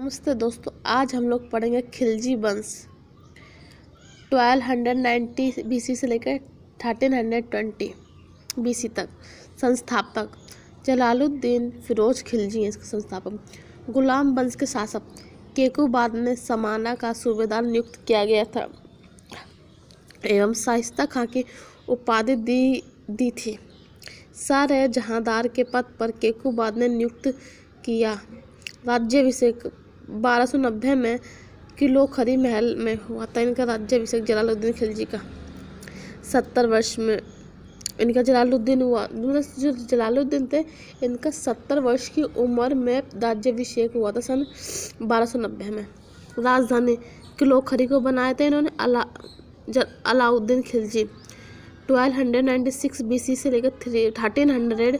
नमस्ते दोस्तों आज हम लोग पढ़ेंगे खिलजी वंश 1290 बीसी से लेकर 1320 बीसी तक संस्थापक जलालुद्दीन फिरोज खिलजी हैं इसके संस्थापक गुलाम वंश के शासक केकुबाद में समाना का सूबेदार नियुक्त किया गया था एवं शाइस्ता खां की उपाधि दी दी थी सारे जहांदार के पद पर केकुबाद ने नियुक्त किया राज्य राज्याभिषेक बारह में किलो खरी महल में हुआ था इनका राज्याभिषेक जलालुद्दीन खिलजी का सत्तर वर्ष में इनका जलालुद्दीन हुआ जो जलालुद्दीन थे इनका सत्तर वर्ष की उम्र में राज्य अभिषेक हुआ था सन बारह में राजधानी किलो खरी को बनाए थे इन्होंने अला अलाउद्दीन खिलजी 1296 बीसी से लेकर three thirteen hundred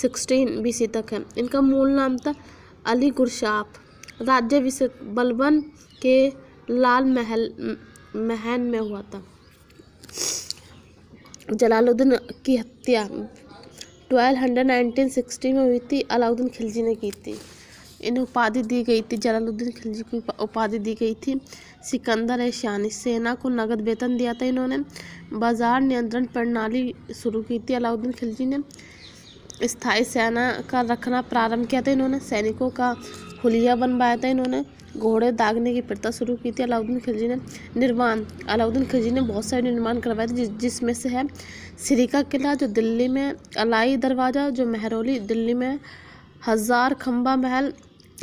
sixteen BC तक है इनका मूल नाम था अली गुरशाप राज्य बलबन के लाल महल महन में हुआ था जलालुद्दीन की हत्या सिक्सटी में हुई थी अलाउद्दीन खिलजी ने की थी इन्हें उपाधि दी गई थी जलालुद्दीन खिलजी को उपाधि दी गई थी सिकंदर ए शानी सेना को नगद वेतन दिया था इन्होंने बाजार नियंत्रण प्रणाली शुरू की थी अलाउद्दीन खिलजी ने स्थायी सेना का रखना प्रारंभ किया था इन्होंने सैनिकों का हुलिया बनवाया था इन्होंने घोड़े दागने की प्रथा शुरू की थी अलाउद्दीन खिलजी ने निर्माण अलाउद्दीन खिलजी ने बहुत सारे निर्माण करवाए थे जिसमें से है सिरी का किला जो दिल्ली में अलाई दरवाज़ा जो महरौली दिल्ली में हज़ार खम्बा महल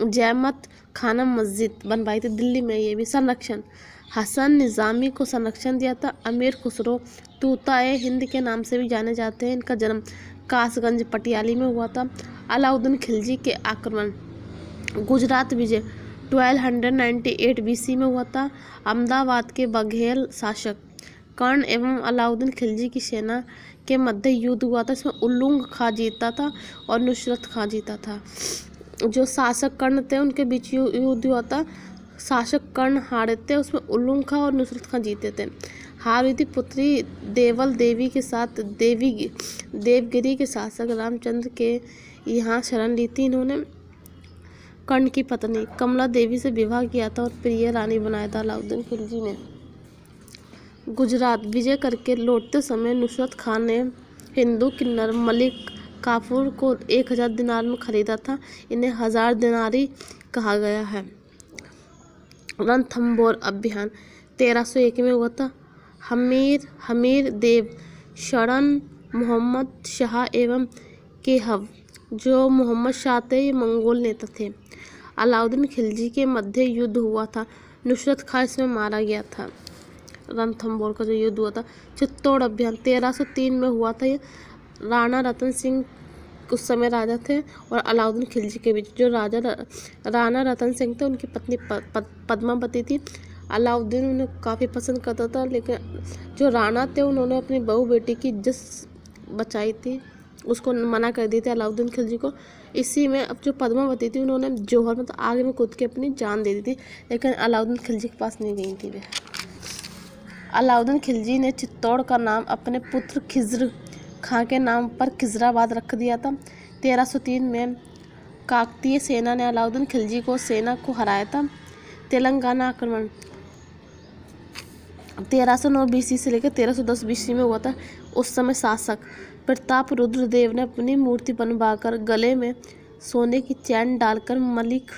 जैमत खाना मस्जिद बनवाई थी दिल्ली में ये भी संरक्षण हसन निज़ामी को संरक्षण दिया था अमीर खुसरो तूता हिंद के नाम से भी जाने जाते हैं इनका जन्म कासगंज पटियाली में हुआ था अलाउद्दीन खिलजी के आक्रमण गुजरात विजय 1298 बीसी में हुआ था अहमदाबाद के बघेल शासक कर्ण एवं अलाउद्दीन खिलजी की सेना के मध्य युद्ध हुआ था इसमें उल्लुंग खा जीता था और नुसरत खां जीता था जो शासक कर्ण थे उनके बीच युद्ध हुआ था शासक कर्ण हारे थे उसमें उल्लू खां और नुसरत खां जीते थे थी पुत्री देवल देवी के साथ देवी देवगिरी के शासक रामचंद्र के यहाँ शरण ली थी इन्होंने कर्ण की पत्नी कमला देवी से विवाह किया था और प्रिय रानी बनाया था अलाउद्दीन खिलजी ने गुजरात विजय करके लौटते समय नुसरत खान ने हिंदू किन्नर मलिक काफूर को एक हज़ार दिनार में ख़रीदा था इन्हें हज़ार दिनारी कहा गया है रणथम्बोर अभियान 1301 में हुआ था हमीर हमीर देव शरण मोहम्मद शाह एवं केहव जो मोहम्मद शाह थे मंगोल नेता थे अलाउद्दीन खिलजी के मध्य युद्ध हुआ था नुसरत खास इसमें मारा गया था रणथम्बोर का जो युद्ध हुआ था चित्तौड़ अभियान तेरह सौ तीन में हुआ था ये राणा रतन सिंह उस समय राजा थे और अलाउद्दीन खिलजी के बीच जो राजा राणा रतन सिंह थे उनकी पत्नी पद, पद्मावती थी अलाउद्दीन उन्हें काफ़ी पसंद करता था लेकिन जो राणा थे उन्होंने अपनी बहू बेटी की इज्जत बचाई थी उसको मना कर दी थी अलाउद्दीन खिलजी को इसी में अब जो पद्मावती थी उन्होंने जोहर मतलब तो आग में कूद के अपनी जान दे दी थी लेकिन अलाउद्दीन खिलजी के पास नहीं गई थी वे अलाउद्दीन खिलजी ने चित्तौड़ का नाम अपने पुत्र खिज्र खां के नाम पर खिजराबाद रख दिया था 1303 में काकतीय सेना ने अलाउद्दीन खिलजी को सेना को हराया था तेलंगाना आक्रमण 1309 बीसी से लेकर 1310 बीसी में हुआ था उस समय शासक प्रताप रुद्रदेव ने अपनी मूर्ति बनवाकर गले में सोने की चैन डालकर मलिक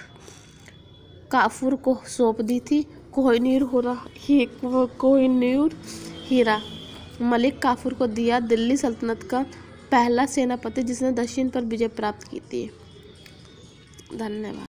काफूर को सौंप दी थी कोहिनूर हो रहा ही कोहिनूर हीरा मलिक काफूर को दिया दिल्ली सल्तनत का पहला सेनापति जिसने दक्षिण पर विजय प्राप्त की थी धन्यवाद